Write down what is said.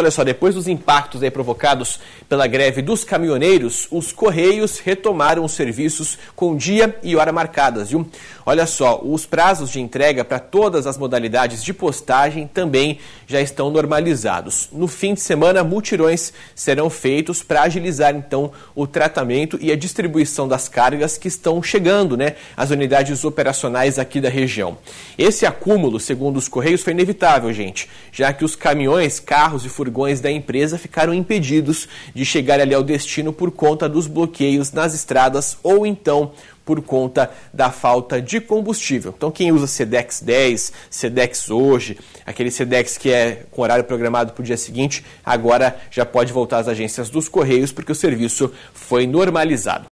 Olha só, depois dos impactos provocados pela greve dos caminhoneiros, os Correios retomaram os serviços com dia e hora marcadas, viu? Olha só, os prazos de entrega para todas as modalidades de postagem também já estão normalizados. No fim de semana, mutirões serão feitos para agilizar então o tratamento e a distribuição das cargas que estão chegando, né, às unidades operacionais aqui da região. Esse acúmulo, segundo os Correios, foi inevitável, gente, já que os caminhões, carros e furgões furgões da empresa ficaram impedidos de chegar ali ao destino por conta dos bloqueios nas estradas ou então por conta da falta de combustível. Então, quem usa SEDEX 10, SEDEX hoje, aquele SEDEX que é com horário programado para o dia seguinte, agora já pode voltar às agências dos Correios porque o serviço foi normalizado.